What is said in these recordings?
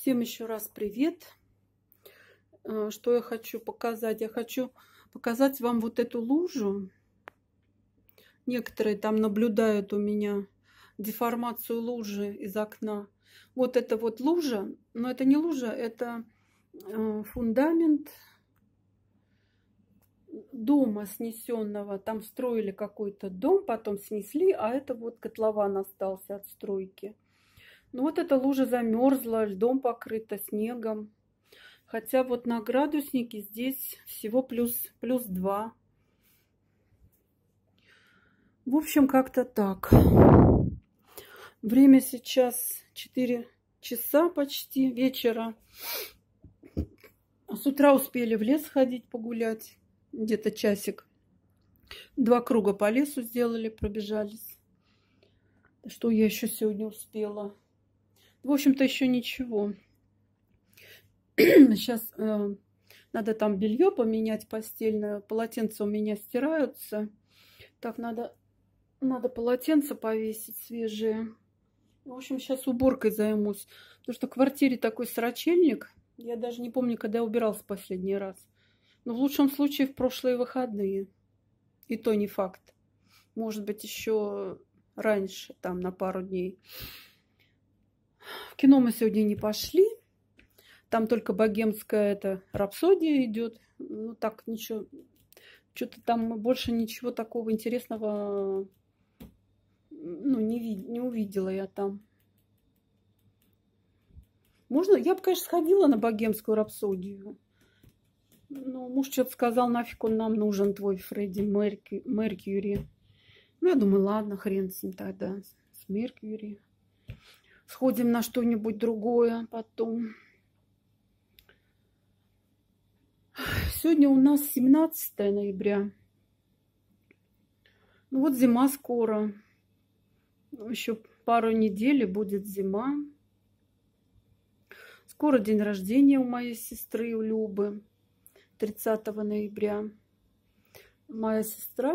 Всем еще раз привет. Э, что я хочу показать? Я хочу показать вам вот эту лужу. Некоторые там наблюдают у меня деформацию лужи из окна. Вот это вот лужа, но это не лужа, это э, фундамент дома снесенного. Там строили какой-то дом, потом снесли, а это вот котлован остался от стройки. Ну вот эта лужа замерзла, льдом покрыта, снегом. Хотя вот на градуснике здесь всего плюс, плюс 2. В общем, как-то так. Время сейчас 4 часа почти вечера. С утра успели в лес ходить погулять, где-то часик. Два круга по лесу сделали, пробежались. Что я еще сегодня успела? В общем-то, еще ничего. Сейчас э, надо там белье поменять постельное. Полотенца у меня стираются. Так, надо, надо полотенца повесить свежие. В общем, сейчас уборкой займусь. Потому что в квартире такой срачельник. Я даже не помню, когда я убиралась последний раз. Но в лучшем случае в прошлые выходные. И то не факт. Может быть, еще раньше, там, на пару дней. В кино мы сегодня не пошли. Там только богемская это рапсодия идет. Ну так ничего. Что-то там мы больше ничего такого интересного ну, не, не увидела я там. Можно? Я бы, конечно, сходила на богемскую рапсодию. Но муж что-то сказал, нафиг он нам нужен, твой Фредди Меркьюри. Ну, я думаю, ладно, хрен с ним тогда, с Меркьюри сходим на что-нибудь другое потом. Сегодня у нас 17 ноября. Ну вот зима скоро. Еще пару недель будет зима. Скоро день рождения у моей сестры у Любы 30 ноября. Моя сестра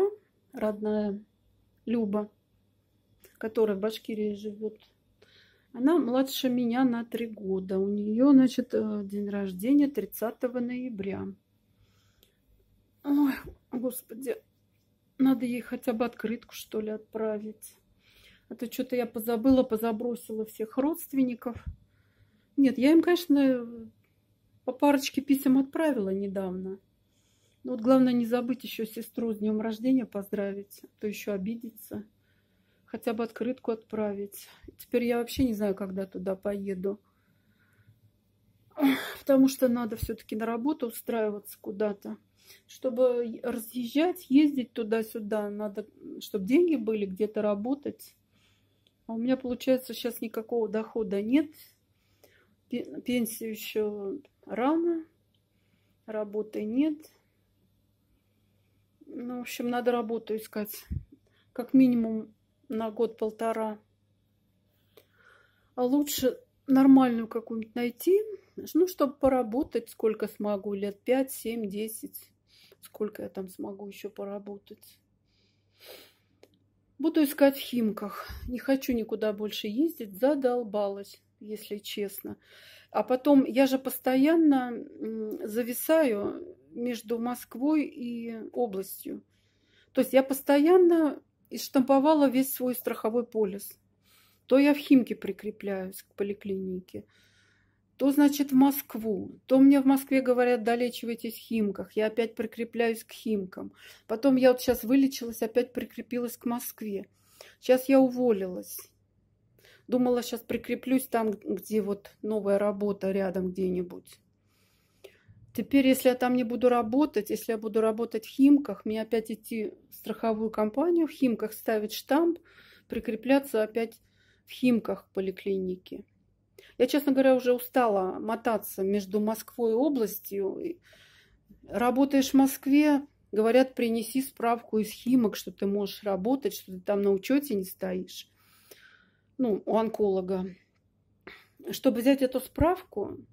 родная Люба, которая в Башкирии живет, она младше меня на три года. У нее, значит, э, день рождения 30 ноября. Ой, господи, надо ей хотя бы открытку, что ли, отправить. А то что-то я позабыла, позабросила всех родственников. Нет, я им, конечно, по парочке писем отправила недавно. Но вот главное не забыть еще сестру с днем рождения поздравить, а то еще обидится хотя бы открытку отправить. Теперь я вообще не знаю, когда туда поеду. Потому что надо все-таки на работу устраиваться куда-то. Чтобы разъезжать, ездить туда-сюда, надо, чтобы деньги были, где-то работать. А у меня, получается, сейчас никакого дохода нет. Пенсию еще рано, работы нет. Ну, в общем, надо работу искать. Как минимум на год-полтора. А лучше нормальную какую-нибудь найти, ну, чтобы поработать, сколько смогу, лет 5, 7, 10, сколько я там смогу еще поработать. Буду искать в Химках. Не хочу никуда больше ездить, задолбалась, если честно. А потом, я же постоянно зависаю между Москвой и областью. То есть я постоянно и штамповала весь свой страховой полис. То я в Химки прикрепляюсь к поликлинике, то, значит, в Москву. То мне в Москве говорят, долечивайтесь в Химках. Я опять прикрепляюсь к Химкам. Потом я вот сейчас вылечилась, опять прикрепилась к Москве. Сейчас я уволилась. Думала, сейчас прикреплюсь там, где вот новая работа рядом где-нибудь. Теперь, если я там не буду работать, если я буду работать в Химках, мне опять идти в страховую компанию, в Химках ставить штамп, прикрепляться опять в Химках в поликлинике. Я, честно говоря, уже устала мотаться между Москвой и областью. Работаешь в Москве, говорят, принеси справку из Химок, что ты можешь работать, что ты там на учете не стоишь. Ну, у онколога. Чтобы взять эту справку,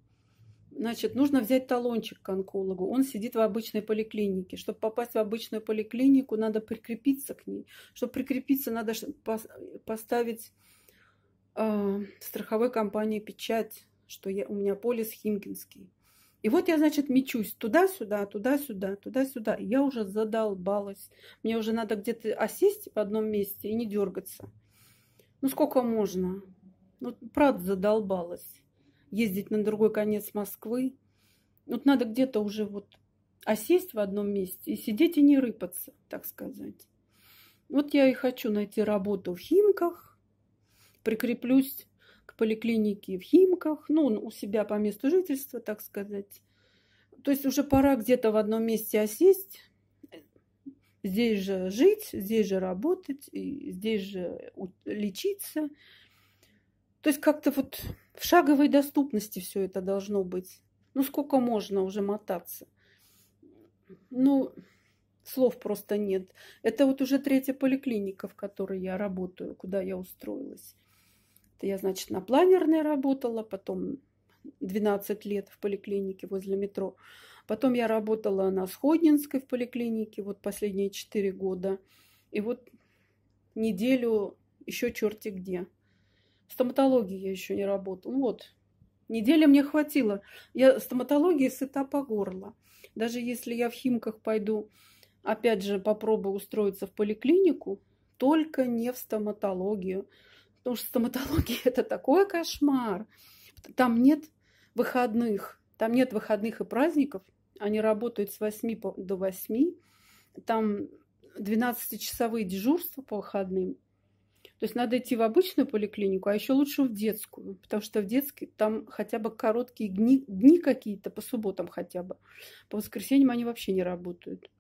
Значит, нужно взять талончик к онкологу. Он сидит в обычной поликлинике. Чтобы попасть в обычную поликлинику, надо прикрепиться к ней. Чтобы прикрепиться, надо поставить э, страховой компании печать, что я, у меня полис Химкинский. И вот я, значит, мечусь туда-сюда, туда-сюда, туда-сюда. Я уже задолбалась. Мне уже надо где-то осесть в одном месте и не дергаться. Ну сколько можно? Ну, правда, задолбалась ездить на другой конец Москвы. Вот надо где-то уже вот осесть в одном месте и сидеть и не рыпаться, так сказать. Вот я и хочу найти работу в Химках, прикреплюсь к поликлинике в Химках, ну, у себя по месту жительства, так сказать. То есть уже пора где-то в одном месте осесть, здесь же жить, здесь же работать, и здесь же лечиться. То есть как-то вот в шаговой доступности все это должно быть. Ну, сколько можно уже мотаться? Ну, слов просто нет. Это вот уже третья поликлиника, в которой я работаю, куда я устроилась. Это я, значит, на планерной работала, потом 12 лет в поликлинике возле метро. Потом я работала на Сходнинской в поликлинике вот последние 4 года. И вот неделю еще черти где стоматологии я еще не работала. Ну вот, недели мне хватило. Я стоматологии сыта по горло. Даже если я в Химках пойду, опять же, попробую устроиться в поликлинику, только не в стоматологию. Потому что стоматология – это такой кошмар. Там нет выходных. Там нет выходных и праздников. Они работают с 8 до 8. Там 12-часовые дежурства по выходным – то есть надо идти в обычную поликлинику, а еще лучше в детскую, потому что в детской там хотя бы короткие дни, дни какие-то, по субботам хотя бы. По воскресеньям они вообще не работают,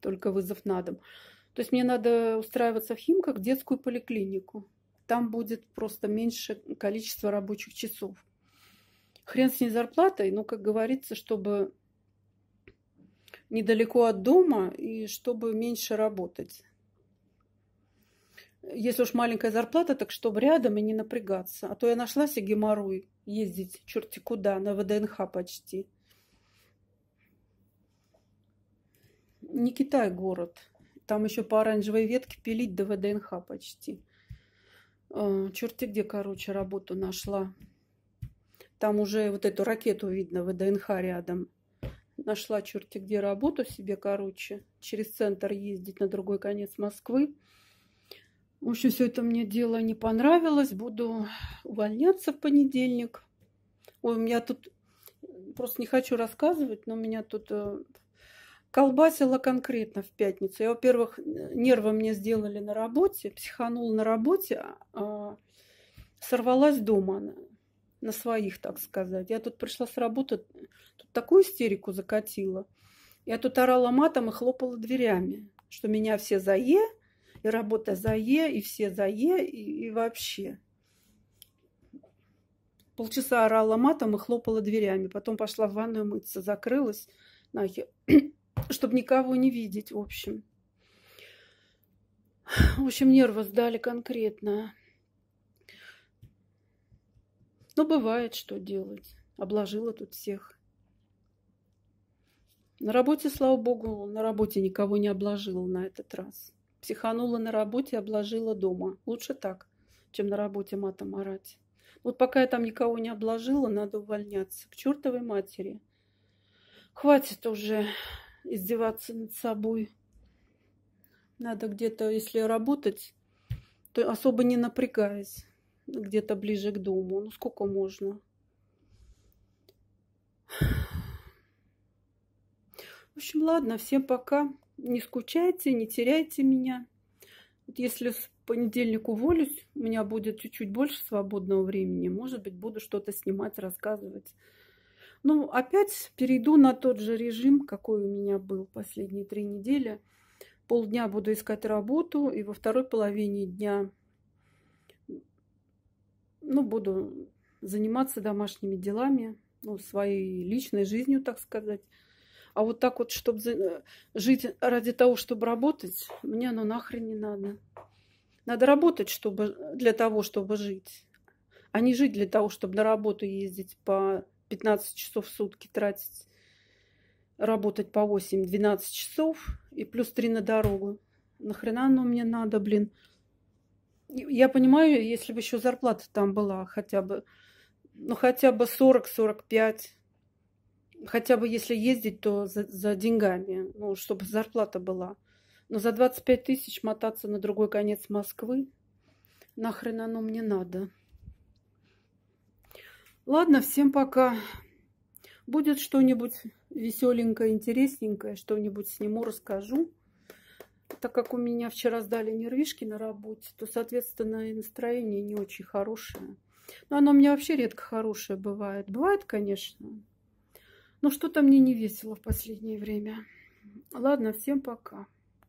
только вызов на дом. То есть мне надо устраиваться в Химках в детскую поликлинику. Там будет просто меньше количество рабочих часов. Хрен с ней зарплатой, но, как говорится, чтобы недалеко от дома и чтобы меньше работать. Если уж маленькая зарплата, так чтобы рядом и не напрягаться. А то я нашла себе геморрой ездить черти куда, на ВДНХ почти. Не Китай город. Там еще по оранжевой ветке пилить до ВДНХ почти. А, черти где, короче, работу нашла. Там уже вот эту ракету видно, ВДНХ рядом. Нашла черти где работу себе, короче. Через центр ездить на другой конец Москвы. В общем, все это мне дело не понравилось. Буду увольняться в понедельник. Ой, у меня тут... Просто не хочу рассказывать, но меня тут э, колбасило конкретно в пятницу. Я, во-первых, нервы мне сделали на работе, психанула на работе, а, а сорвалась дома на, на своих, так сказать. Я тут пришла с работы, тут такую истерику закатила. Я тут орала матом и хлопала дверями, что меня все зае, и работа за Е, и все за Е, и, и вообще. Полчаса орала матом и хлопала дверями. Потом пошла в ванную мыться, закрылась нахер, чтобы никого не видеть, в общем. В общем, нервы сдали конкретно. Но бывает, что делать. Обложила тут всех. На работе, слава богу, на работе никого не обложила на этот раз. Психанула на работе, обложила дома. Лучше так, чем на работе матом орать. Вот пока я там никого не обложила, надо увольняться. К чертовой матери. Хватит уже издеваться над собой. Надо где-то, если работать, то особо не напрягаясь, где-то ближе к дому. Ну, сколько можно? В общем, ладно, всем пока не скучайте, не теряйте меня. Вот если с понедельника уволюсь, у меня будет чуть-чуть больше свободного времени. Может быть, буду что-то снимать, рассказывать. Ну, опять перейду на тот же режим, какой у меня был последние три недели. Полдня буду искать работу, и во второй половине дня ну, буду заниматься домашними делами, ну, своей личной жизнью, так сказать. А вот так вот, чтобы э, жить ради того, чтобы работать, мне оно нахрен не надо. Надо работать чтобы, для того, чтобы жить, а не жить для того, чтобы на работу ездить по 15 часов в сутки тратить, работать по 8-12 часов и плюс 3 на дорогу. Нахрена оно мне надо, блин? Я понимаю, если бы еще зарплата там была хотя бы, ну хотя бы 40-45, хотя бы если ездить, то за, за деньгами, ну, чтобы зарплата была. Но за 25 тысяч мотаться на другой конец Москвы, нахрен оно мне надо. Ладно, всем пока. Будет что-нибудь веселенькое, интересненькое, что-нибудь сниму, расскажу. Так как у меня вчера сдали нервишки на работе, то, соответственно, и настроение не очень хорошее. Но оно у меня вообще редко хорошее бывает. Бывает, конечно, но ну, что-то мне не весело в последнее время. Ладно, всем пока.